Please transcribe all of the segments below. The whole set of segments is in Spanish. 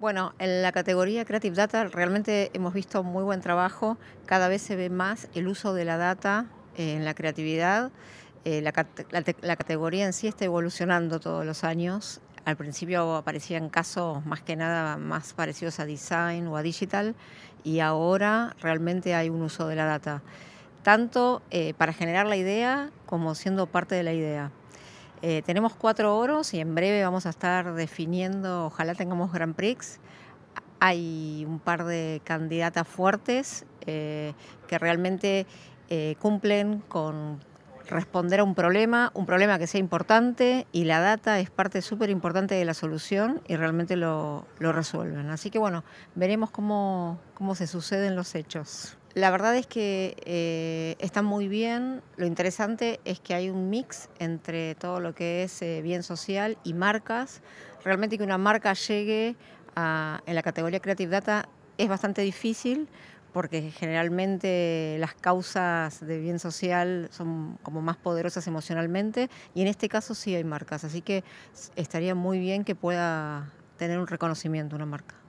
Bueno, en la categoría Creative Data realmente hemos visto muy buen trabajo. Cada vez se ve más el uso de la data eh, en la creatividad. Eh, la, categoría en sí está evolucionando todos los años. Al principio aparecían casos más que nada más parecidos a design o a digital y ahora realmente hay un uso de la data, tanto eh, para generar la idea como siendo parte de la idea. Eh, tenemos cuatro oros y en breve vamos a estar definiendo, ojalá tengamos Grand Prix. Hay un par de candidatas fuertes eh, que realmente eh, cumplen con responder a un problema, un problema que sea importante y la data es parte súper importante de la solución y realmente lo, resuelven. Así que bueno, veremos cómo se suceden los hechos. La verdad es que eh, está están muy bien. Lo interesante es que hay un mix entre todo lo que es eh, bien social y marcas. Realmente que una marca llegue a, en la categoría Creative Data es bastante difícil porque generalmente las causas de bien social son como más poderosas emocionalmente y en este caso sí hay marcas, así que estaría muy bien que pueda tener un reconocimiento una marca.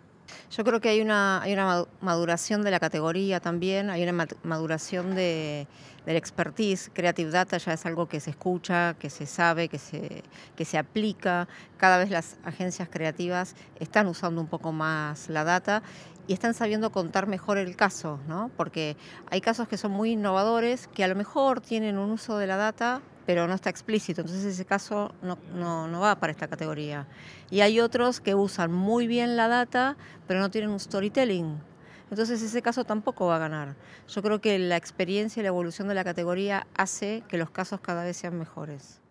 Yo creo que hay una, maduración de la categoría también, hay una maduración de, del expertise. Creative Data ya es algo que se escucha, que se sabe, que se, que se aplica. Cada vez las agencias creativas están usando un poco más la data y están sabiendo contar mejor el caso, ¿no? Porque hay casos que son muy innovadores, que a lo mejor tienen un uso de la data pero no está explícito, entonces ese caso no, no, va para esta categoría. Y hay otros que usan muy bien la data, pero no tienen un storytelling. Entonces ese caso tampoco va a ganar. Yo creo que la experiencia y la evolución de la categoría hace que los casos cada vez sean mejores.